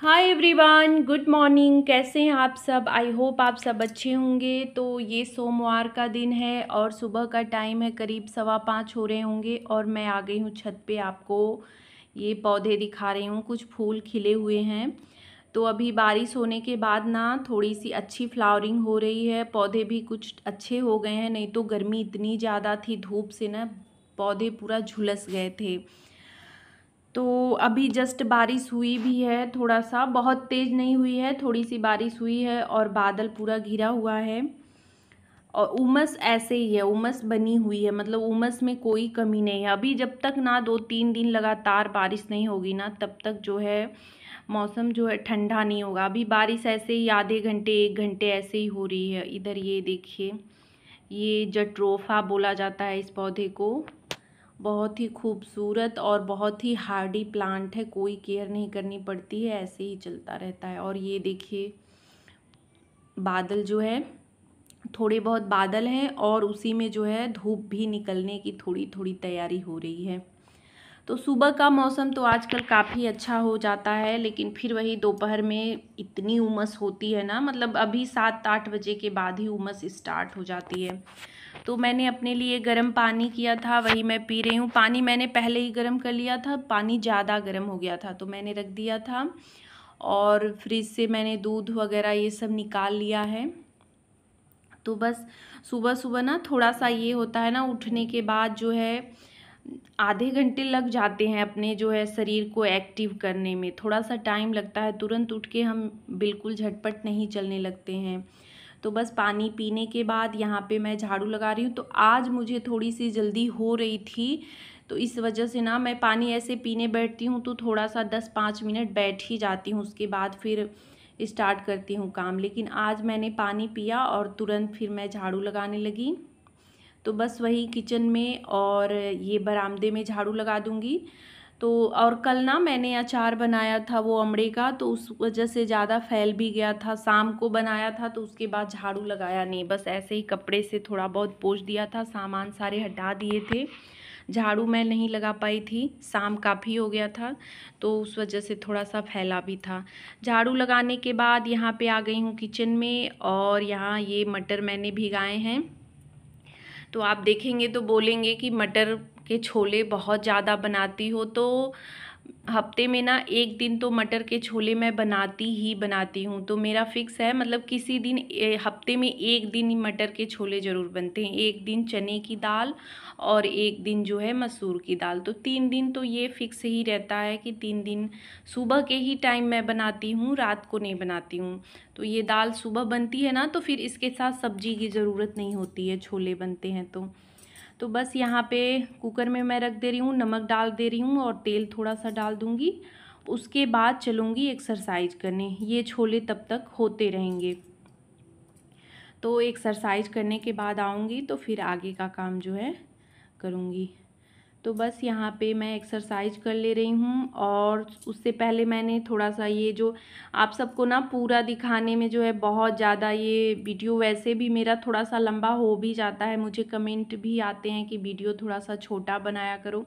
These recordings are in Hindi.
हाय एवरीवन गुड मॉर्निंग कैसे हैं आप सब आई होप आप सब अच्छे होंगे तो ये सोमवार का दिन है और सुबह का टाइम है करीब सवा पाँच हो रहे होंगे और मैं आ गई हूँ छत पे आपको ये पौधे दिखा रही हूँ कुछ फूल खिले हुए हैं तो अभी बारिश होने के बाद ना थोड़ी सी अच्छी फ्लावरिंग हो रही है पौधे भी कुछ अच्छे हो गए हैं नहीं तो गर्मी इतनी ज़्यादा थी धूप से ना पौधे पूरा झुलस गए थे तो अभी जस्ट बारिश हुई भी है थोड़ा सा बहुत तेज़ नहीं हुई है थोड़ी सी बारिश हुई है और बादल पूरा घिरा हुआ है और उमस ऐसे ही है उमस बनी हुई है मतलब उमस में कोई कमी नहीं है अभी जब तक ना दो तीन दिन लगातार बारिश नहीं होगी ना तब तक जो है मौसम जो है ठंडा नहीं होगा अभी बारिश ऐसे ही आधे घंटे एक घंटे ऐसे ही हो रही है इधर ये देखिए ये जट्रोफा बोला जाता है इस पौधे को बहुत ही खूबसूरत और बहुत ही हार्डी प्लांट है कोई केयर नहीं करनी पड़ती है ऐसे ही चलता रहता है और ये देखिए बादल जो है थोड़े बहुत बादल हैं और उसी में जो है धूप भी निकलने की थोड़ी थोड़ी तैयारी हो रही है तो सुबह का मौसम तो आजकल काफ़ी अच्छा हो जाता है लेकिन फिर वही दोपहर में इतनी उमस होती है ना मतलब अभी सात आठ बजे के बाद ही उमस स्टार्ट हो जाती है तो मैंने अपने लिए गर्म पानी किया था वही मैं पी रही हूँ पानी मैंने पहले ही गर्म कर लिया था पानी ज़्यादा गर्म हो गया था तो मैंने रख दिया था और फ्रिज से मैंने दूध वगैरह ये सब निकाल लिया है तो बस सुबह सुबह ना थोड़ा सा ये होता है ना उठने के बाद जो है आधे घंटे लग जाते हैं अपने जो है शरीर को एक्टिव करने में थोड़ा सा टाइम लगता है तुरंत उठ के हम बिल्कुल झटपट नहीं चलने लगते हैं तो बस पानी पीने के बाद यहाँ पे मैं झाड़ू लगा रही हूँ तो आज मुझे थोड़ी सी जल्दी हो रही थी तो इस वजह से ना मैं पानी ऐसे पीने बैठती हूँ तो थोड़ा सा दस पाँच मिनट बैठ ही जाती हूँ उसके बाद फिर स्टार्ट करती हूँ काम लेकिन आज मैंने पानी पिया और तुरंत फिर मैं झाड़ू लगाने लगी तो बस वही किचन में और ये बरामदे में झाड़ू लगा दूँगी तो और कल ना मैंने अचार बनाया था वो अमड़े का तो उस वजह से ज़्यादा फैल भी गया था शाम को बनाया था तो उसके बाद झाड़ू लगाया नहीं बस ऐसे ही कपड़े से थोड़ा बहुत पोछ दिया था सामान सारे हटा दिए थे झाड़ू मैं नहीं लगा पाई थी शाम काफ़ी हो गया था तो उस वजह से थोड़ा सा फैला भी था झाड़ू लगाने के बाद यहाँ पे आ गई हूँ किचन में और यहाँ ये मटर मैंने भिगाए हैं तो आप देखेंगे तो बोलेंगे कि मटर के छोले बहुत ज़्यादा बनाती हो तो हफ्ते में ना एक दिन तो मटर के छोले मैं बनाती ही बनाती हूँ तो मेरा फिक्स है मतलब किसी दिन हफ्ते में एक दिन मटर के छोले ज़रूर बनते हैं एक दिन चने की दाल और एक दिन जो है मसूर की दाल तो तीन दिन तो ये फिक्स ही रहता है कि तीन दिन सुबह के ही टाइम मैं बनाती हूँ रात को नहीं बनाती हूँ तो ये दाल सुबह बनती है ना तो फिर इसके साथ सब्जी की ज़रूरत नहीं होती है छोले बनते हैं तो तो बस यहाँ पे कुकर में मैं रख दे रही हूँ नमक डाल दे रही हूँ और तेल थोड़ा सा डाल दूँगी उसके बाद चलूँगी एक्सरसाइज करने ये छोले तब तक होते रहेंगे तो एक्सरसाइज करने के बाद आऊँगी तो फिर आगे का काम जो है करूँगी तो बस यहाँ पे मैं एक्सरसाइज कर ले रही हूँ और उससे पहले मैंने थोड़ा सा ये जो आप सबको ना पूरा दिखाने में जो है बहुत ज़्यादा ये वीडियो वैसे भी मेरा थोड़ा सा लंबा हो भी जाता है मुझे कमेंट भी आते हैं कि वीडियो थोड़ा सा छोटा बनाया करो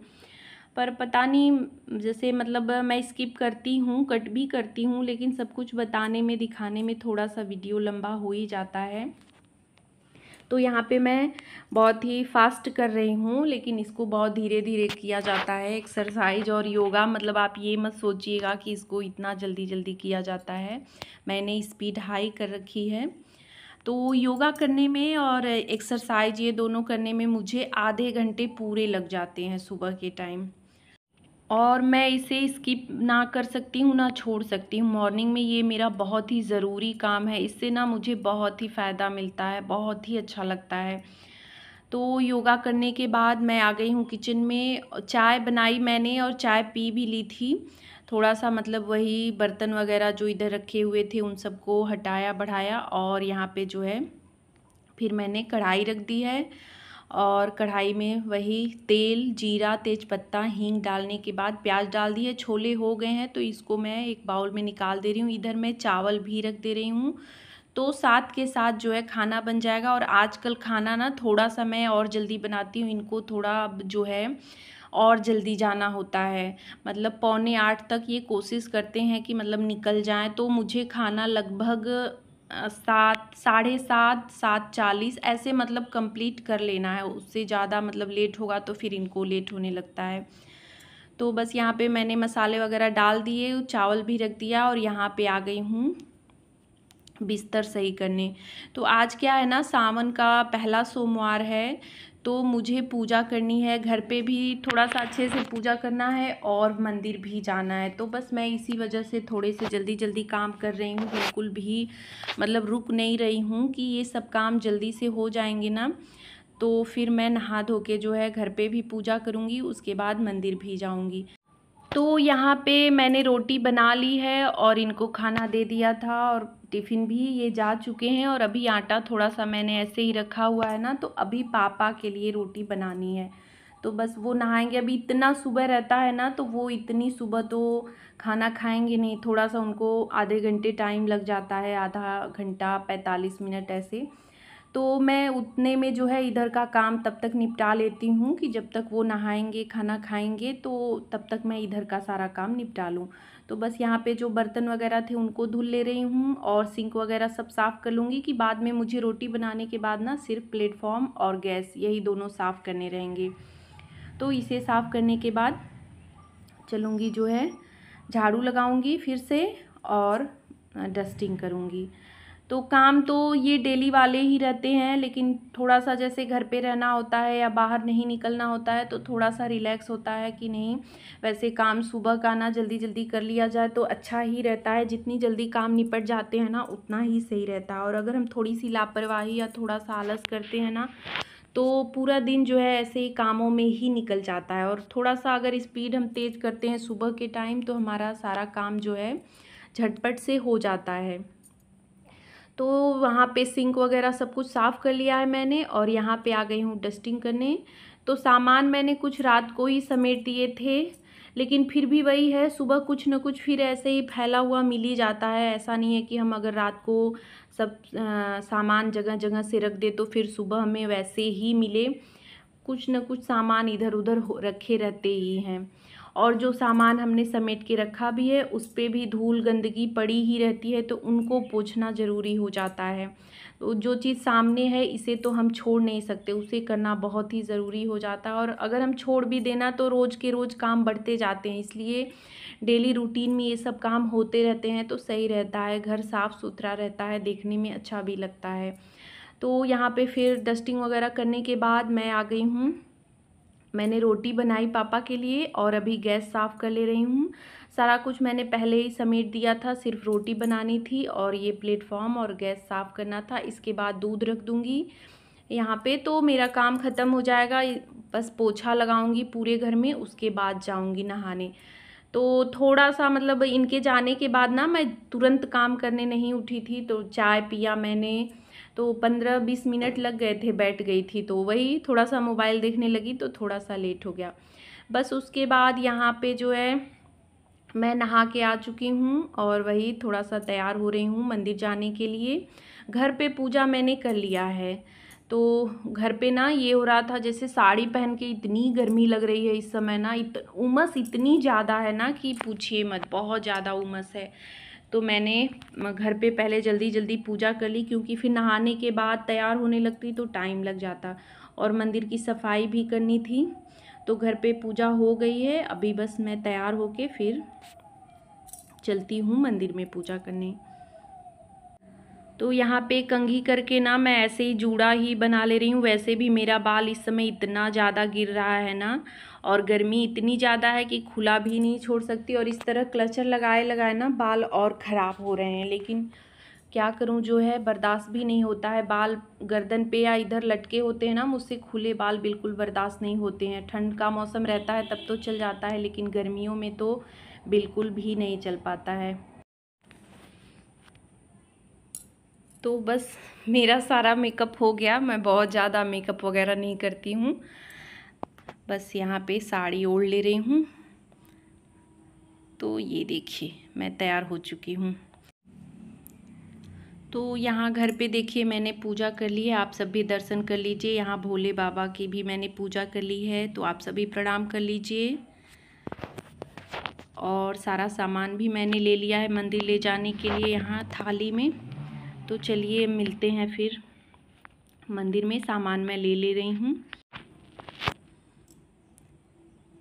पर पता नहीं जैसे मतलब मैं स्किप करती हूँ कट भी करती हूँ लेकिन सब कुछ बताने में दिखाने में थोड़ा सा वीडियो लंबा हो ही जाता है तो यहाँ पे मैं बहुत ही फास्ट कर रही हूँ लेकिन इसको बहुत धीरे धीरे किया जाता है एक्सरसाइज और योगा मतलब आप ये मत सोचिएगा कि इसको इतना जल्दी जल्दी किया जाता है मैंने स्पीड हाई कर रखी है तो योगा करने में और एक्सरसाइज ये दोनों करने में मुझे आधे घंटे पूरे लग जाते हैं सुबह के टाइम और मैं इसे स्किप ना कर सकती हूँ ना छोड़ सकती हूँ मॉर्निंग में ये मेरा बहुत ही ज़रूरी काम है इससे ना मुझे बहुत ही फ़ायदा मिलता है बहुत ही अच्छा लगता है तो योगा करने के बाद मैं आ गई हूँ किचन में चाय बनाई मैंने और चाय पी भी ली थी थोड़ा सा मतलब वही बर्तन वगैरह जो इधर रखे हुए थे उन सबको हटाया बढ़ाया और यहाँ पे जो है फिर मैंने कढ़ाई रख दी है और कढ़ाई में वही तेल जीरा तेज़पत्ता हींग डालने के बाद प्याज डाल दिए छोले हो गए हैं तो इसको मैं एक बाउल में निकाल दे रही हूँ इधर मैं चावल भी रख दे रही हूँ तो साथ के साथ जो है खाना बन जाएगा और आजकल खाना ना थोड़ा सा मैं और जल्दी बनाती हूँ इनको थोड़ा अब जो है और जल्दी जाना होता है मतलब पौने आठ तक ये कोशिश करते हैं कि मतलब निकल जाए तो मुझे खाना लगभग सात साढ़े सात सात चालीस ऐसे मतलब कंप्लीट कर लेना है उससे ज़्यादा मतलब लेट होगा तो फिर इनको लेट होने लगता है तो बस यहाँ पे मैंने मसाले वगैरह डाल दिए चावल भी रख दिया और यहाँ पे आ गई हूँ बिस्तर सही करने तो आज क्या है ना सावन का पहला सोमवार है तो मुझे पूजा करनी है घर पे भी थोड़ा सा अच्छे से पूजा करना है और मंदिर भी जाना है तो बस मैं इसी वजह से थोड़े से जल्दी जल्दी काम कर रही हूँ बिल्कुल भी मतलब रुक नहीं रही हूँ कि ये सब काम जल्दी से हो जाएंगे ना तो फिर मैं नहा धो के जो है घर पे भी पूजा करूँगी उसके बाद मंदिर भी जाऊँगी तो यहाँ पे मैंने रोटी बना ली है और इनको खाना दे दिया था और टिफ़िन भी ये जा चुके हैं और अभी आटा थोड़ा सा मैंने ऐसे ही रखा हुआ है ना तो अभी पापा के लिए रोटी बनानी है तो बस वो नहाएंगे अभी इतना सुबह रहता है ना तो वो इतनी सुबह तो खाना खाएंगे नहीं थोड़ा सा उनको आधे घंटे टाइम लग जाता है आधा घंटा पैंतालीस मिनट ऐसे तो मैं उतने में जो है इधर का काम तब तक निपटा लेती हूँ कि जब तक वो नहाएंगे खाना खाएंगे तो तब तक मैं इधर का सारा काम निपटा लूँ तो बस यहाँ पे जो बर्तन वगैरह थे उनको धुल ले रही हूँ और सिंक वगैरह सब साफ़ कर लूँगी कि बाद में मुझे रोटी बनाने के बाद ना सिर्फ प्लेटफॉर्म और गैस यही दोनों साफ़ करने रहेंगे तो इसे साफ़ करने के बाद चलूँगी जो है झाड़ू लगाऊँगी फिर से और डस्टिंग करूँगी तो काम तो ये डेली वाले ही रहते हैं लेकिन थोड़ा सा जैसे घर पे रहना होता है या बाहर नहीं निकलना होता है तो थोड़ा सा रिलैक्स होता है कि नहीं वैसे काम सुबह का ना जल्दी जल्दी कर लिया जाए तो अच्छा ही रहता है जितनी जल्दी काम निपट जाते हैं ना उतना ही सही रहता है और अगर हम थोड़ी सी लापरवाही या थोड़ा सा आलस करते हैं ना तो पूरा दिन जो है ऐसे ही कामों में ही निकल जाता है और थोड़ा सा अगर स्पीड हम तेज़ करते हैं सुबह के टाइम तो हमारा सारा काम जो है झटपट से हो जाता है तो वहाँ पे सिंक वगैरह सब कुछ साफ़ कर लिया है मैंने और यहाँ पे आ गई हूँ डस्टिंग करने तो सामान मैंने कुछ रात को ही समेट दिए थे लेकिन फिर भी वही है सुबह कुछ ना कुछ फिर ऐसे ही फैला हुआ मिल ही जाता है ऐसा नहीं है कि हम अगर रात को सब आ, सामान जगह जगह से रख दे तो फिर सुबह हमें वैसे ही मिले कुछ ना कुछ सामान इधर उधर रखे रहते ही हैं और जो सामान हमने समेट के रखा भी है उस पर भी धूल गंदगी पड़ी ही रहती है तो उनको पोछना ज़रूरी हो जाता है तो जो चीज़ सामने है इसे तो हम छोड़ नहीं सकते उसे करना बहुत ही ज़रूरी हो जाता है और अगर हम छोड़ भी देना तो रोज़ के रोज़ काम बढ़ते जाते हैं इसलिए डेली रूटीन में ये सब काम होते रहते हैं तो सही रहता है घर साफ़ सुथरा रहता है देखने में अच्छा भी लगता है तो यहाँ पे फिर डस्टिंग वगैरह करने के बाद मैं आ गई हूँ मैंने रोटी बनाई पापा के लिए और अभी गैस साफ़ कर ले रही हूँ सारा कुछ मैंने पहले ही समेट दिया था सिर्फ रोटी बनानी थी और ये प्लेटफॉर्म और गैस साफ़ करना था इसके बाद दूध रख दूँगी यहाँ पे तो मेरा काम ख़त्म हो जाएगा बस पोछा लगाऊंगी पूरे घर में उसके बाद जाऊंगी नहाने तो थोड़ा सा मतलब इनके जाने के बाद ना मैं तुरंत काम करने नहीं उठी थी तो चाय पिया मैंने तो पंद्रह बीस मिनट लग गए थे बैठ गई थी तो वही थोड़ा सा मोबाइल देखने लगी तो थोड़ा सा लेट हो गया बस उसके बाद यहाँ पे जो है मैं नहा के आ चुकी हूँ और वही थोड़ा सा तैयार हो रही हूँ मंदिर जाने के लिए घर पे पूजा मैंने कर लिया है तो घर पे ना ये हो रहा था जैसे साड़ी पहन के इतनी गर्मी लग रही है इस समय ना इत उमस इतनी ज़्यादा है ना कि पूछिए मत बहुत ज़्यादा उमस है तो मैंने घर पे पहले जल्दी जल्दी पूजा कर ली क्योंकि फिर नहाने के बाद तैयार होने लगती तो टाइम लग जाता और मंदिर की सफाई भी करनी थी तो घर पे पूजा हो गई है अभी बस मैं तैयार होके फिर चलती हूँ मंदिर में पूजा करने तो यहाँ पे कंघी करके ना मैं ऐसे ही जूड़ा ही बना ले रही हूँ वैसे भी मेरा बाल इस समय इतना ज़्यादा गिर रहा है ना और गर्मी इतनी ज़्यादा है कि खुला भी नहीं छोड़ सकती और इस तरह क्लचर लगाए लगाए ना बाल और ख़राब हो रहे हैं लेकिन क्या करूं जो है बर्दाश्त भी नहीं होता है बाल गर्दन पे या इधर लटके होते हैं ना मुझसे खुले बाल बिल्कुल बर्दाश्त नहीं होते हैं ठंड का मौसम रहता है तब तो चल जाता है लेकिन गर्मियों में तो बिल्कुल भी नहीं चल पाता है तो बस मेरा सारा मेकअप हो गया मैं बहुत ज़्यादा मेकअप वगैरह नहीं करती हूँ बस यहाँ पे साड़ी ओढ़ ले रही हूँ तो ये देखिए मैं तैयार हो चुकी हूँ तो यहाँ घर पे देखिए मैंने पूजा कर ली है आप सब भी दर्शन कर लीजिए यहाँ भोले बाबा की भी मैंने पूजा कर ली है तो आप सभी प्रणाम कर लीजिए और सारा सामान भी मैंने ले लिया है मंदिर ले जाने के लिए यहाँ थाली में तो चलिए मिलते हैं फिर मंदिर में सामान मैं ले ले रही हूँ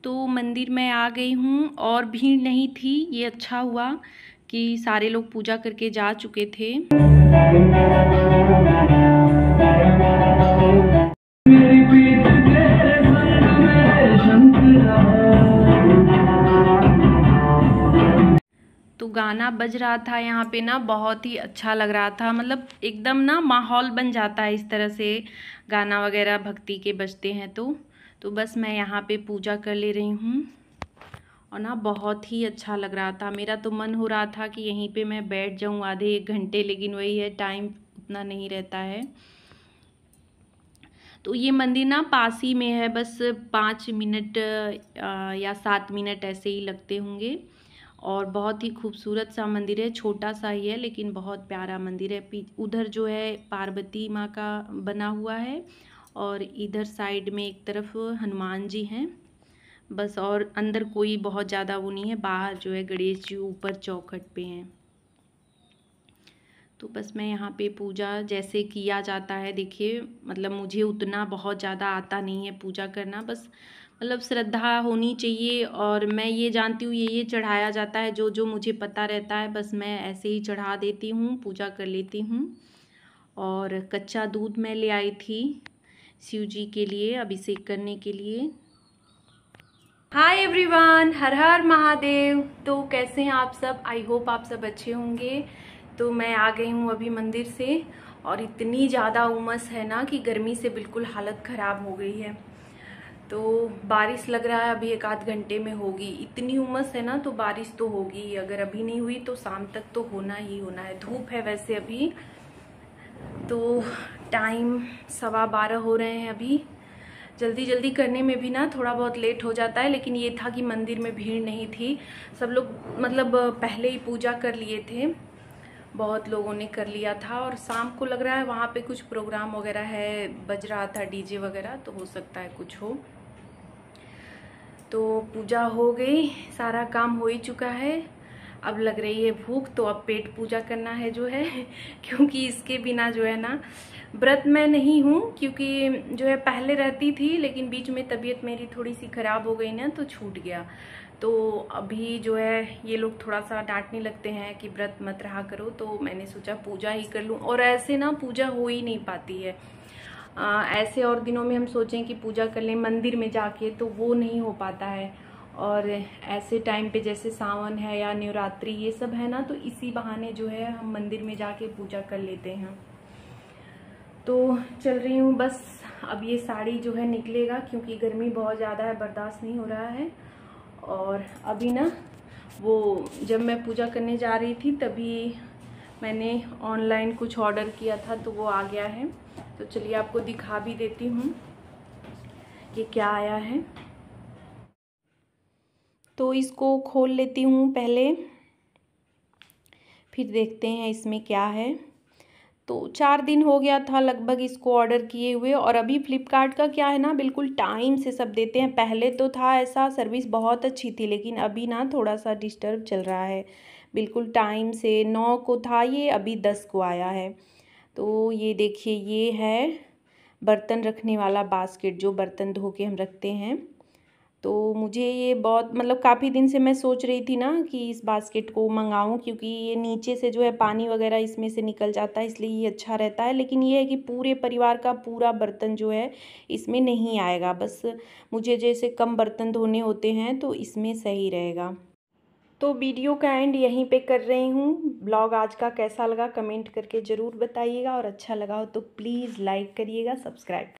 तो मंदिर में आ गई हूँ और भीड़ नहीं थी ये अच्छा हुआ कि सारे लोग पूजा करके जा चुके थे गाना बज रहा था यहाँ पे ना बहुत ही अच्छा लग रहा था मतलब एकदम ना माहौल बन जाता है इस तरह से गाना वगैरह भक्ति के बजते हैं तो तो बस मैं यहाँ पे पूजा कर ले रही हूँ और ना बहुत ही अच्छा लग रहा था मेरा तो मन हो रहा था कि यहीं पे मैं बैठ जाऊँ आधे एक घंटे लेकिन वही है टाइम उतना नहीं रहता है तो ये मंदिर ना पास ही में है बस पाँच मिनट या सात मिनट ऐसे ही लगते होंगे और बहुत ही खूबसूरत सा मंदिर है छोटा सा ही है लेकिन बहुत प्यारा मंदिर है उधर जो है पार्वती माँ का बना हुआ है और इधर साइड में एक तरफ हनुमान जी हैं बस और अंदर कोई बहुत ज़्यादा वो नहीं है बाहर जो है गणेश जी ऊपर चौखट पे हैं तो बस मैं यहाँ पे पूजा जैसे किया जाता है देखिए मतलब मुझे उतना बहुत ज़्यादा आता नहीं है पूजा करना बस मतलब श्रद्धा होनी चाहिए और मैं ये जानती हूँ ये ये चढ़ाया जाता है जो जो मुझे पता रहता है बस मैं ऐसे ही चढ़ा देती हूँ पूजा कर लेती हूँ और कच्चा दूध मैं ले आई थी शिव जी के लिए अभिषेक करने के लिए हाय एवरीवन हर हर महादेव तो कैसे हैं आप सब आई होप आप सब अच्छे होंगे तो मैं आ गई हूँ अभी मंदिर से और इतनी ज़्यादा उमस है ना कि गर्मी से बिल्कुल हालत ख़राब हो गई है तो बारिश लग रहा है अभी एक आध घंटे में होगी इतनी उमस है ना तो बारिश तो होगी अगर अभी नहीं हुई तो शाम तक तो होना ही होना है धूप है वैसे अभी तो टाइम सवा बारह हो रहे हैं अभी जल्दी जल्दी करने में भी ना थोड़ा बहुत लेट हो जाता है लेकिन ये था कि मंदिर में भीड़ नहीं थी सब लोग मतलब पहले ही पूजा कर लिए थे बहुत लोगों ने कर लिया था और शाम को लग रहा है वहाँ पे कुछ प्रोग्राम वगैरह है बज रहा था डीजे वगैरह तो हो सकता है कुछ हो तो पूजा हो गई सारा काम हो ही चुका है अब लग रही है भूख तो अब पेट पूजा करना है जो है क्योंकि इसके बिना जो है ना व्रत मैं नहीं हूँ क्योंकि जो है पहले रहती थी लेकिन बीच में तबीयत मेरी थोड़ी सी खराब हो गई ना तो छूट गया तो अभी जो है ये लोग थोड़ा सा डांटने लगते हैं कि व्रत मत रहा करो तो मैंने सोचा पूजा ही कर लूँ और ऐसे ना पूजा हो ही नहीं पाती है आ, ऐसे और दिनों में हम सोचें कि पूजा कर लें मंदिर में जाके तो वो नहीं हो पाता है और ऐसे टाइम पे जैसे सावन है या नवरात्रि ये सब है ना तो इसी बहाने जो है हम मंदिर में जाके पूजा कर लेते हैं तो चल रही हूँ बस अब ये साड़ी जो है निकलेगा क्योंकि गर्मी बहुत ज़्यादा है बर्दाश्त नहीं हो रहा है और अभी ना वो जब मैं पूजा करने जा रही थी तभी मैंने ऑनलाइन कुछ ऑर्डर किया था तो वो आ गया है तो चलिए आपको दिखा भी देती हूँ ये क्या आया है तो इसको खोल लेती हूँ पहले फिर देखते हैं इसमें क्या है तो चार दिन हो गया था लगभग इसको ऑर्डर किए हुए और अभी फ्लिपकार्ट का क्या है ना बिल्कुल टाइम से सब देते हैं पहले तो था ऐसा सर्विस बहुत अच्छी थी लेकिन अभी ना थोड़ा सा डिस्टर्ब चल रहा है बिल्कुल टाइम से नौ को था ये अभी दस को आया है तो ये देखिए ये है बर्तन रखने वाला बास्केट जो बर्तन धो के हम रखते हैं तो मुझे ये बहुत मतलब काफ़ी दिन से मैं सोच रही थी ना कि इस बास्केट को मंगाऊं क्योंकि ये नीचे से जो है पानी वगैरह इसमें से निकल जाता है इसलिए ये अच्छा रहता है लेकिन ये है कि पूरे परिवार का पूरा बर्तन जो है इसमें नहीं आएगा बस मुझे जैसे कम बर्तन धोने होते हैं तो इसमें सही रहेगा तो वीडियो का एंड यहीं पे कर रही हूँ ब्लॉग आज का कैसा लगा कमेंट करके ज़रूर बताइएगा और अच्छा लगा हो तो प्लीज़ लाइक करिएगा सब्सक्राइब